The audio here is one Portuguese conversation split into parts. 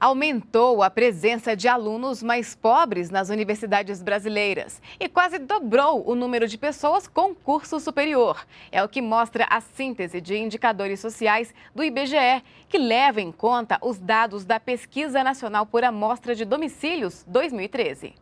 aumentou a presença de alunos mais pobres nas universidades brasileiras e quase dobrou o número de pessoas com curso superior. É o que mostra a síntese de indicadores sociais do IBGE, que leva em conta os dados da Pesquisa Nacional por Amostra de Domicílios 2013.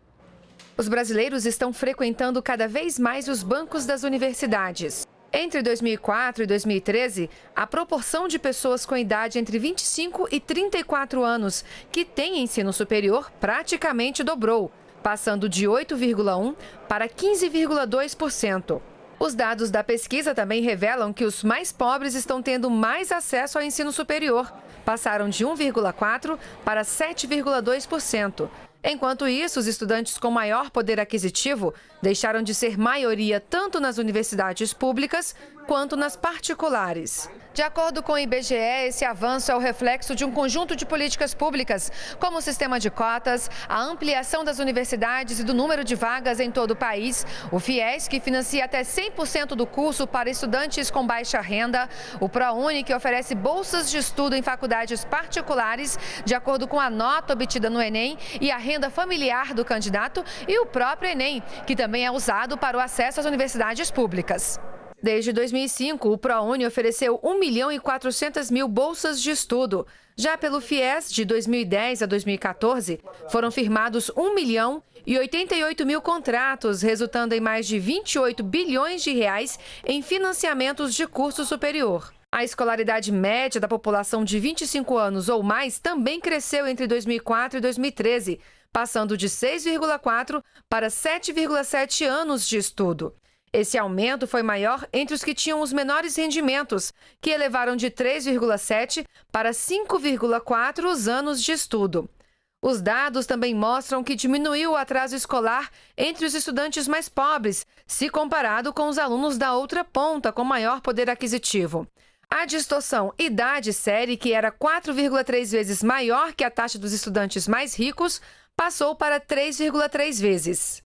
Os brasileiros estão frequentando cada vez mais os bancos das universidades. Entre 2004 e 2013, a proporção de pessoas com idade entre 25 e 34 anos que têm ensino superior praticamente dobrou, passando de 8,1% para 15,2%. Os dados da pesquisa também revelam que os mais pobres estão tendo mais acesso ao ensino superior. Passaram de 1,4% para 7,2%. Enquanto isso, os estudantes com maior poder aquisitivo deixaram de ser maioria tanto nas universidades públicas quanto nas particulares. De acordo com o IBGE, esse avanço é o reflexo de um conjunto de políticas públicas, como o sistema de cotas, a ampliação das universidades e do número de vagas em todo o país, o FIES, que financia até 100% do curso para estudantes com baixa renda, o ProUni, que oferece bolsas de estudo em faculdades particulares, de acordo com a nota obtida no Enem e a renda familiar do candidato, e o próprio Enem, que também é usado para o acesso às universidades públicas. Desde 2005, o ProUni ofereceu 1 milhão e 400 mil bolsas de estudo. Já pelo FIES, de 2010 a 2014, foram firmados 1 milhão e 88 mil contratos, resultando em mais de 28 bilhões de reais em financiamentos de curso superior. A escolaridade média da população de 25 anos ou mais também cresceu entre 2004 e 2013, passando de 6,4 para 7,7 anos de estudo. Esse aumento foi maior entre os que tinham os menores rendimentos, que elevaram de 3,7 para 5,4 os anos de estudo. Os dados também mostram que diminuiu o atraso escolar entre os estudantes mais pobres, se comparado com os alunos da outra ponta com maior poder aquisitivo. A distorção idade-série, que era 4,3 vezes maior que a taxa dos estudantes mais ricos, passou para 3,3 vezes.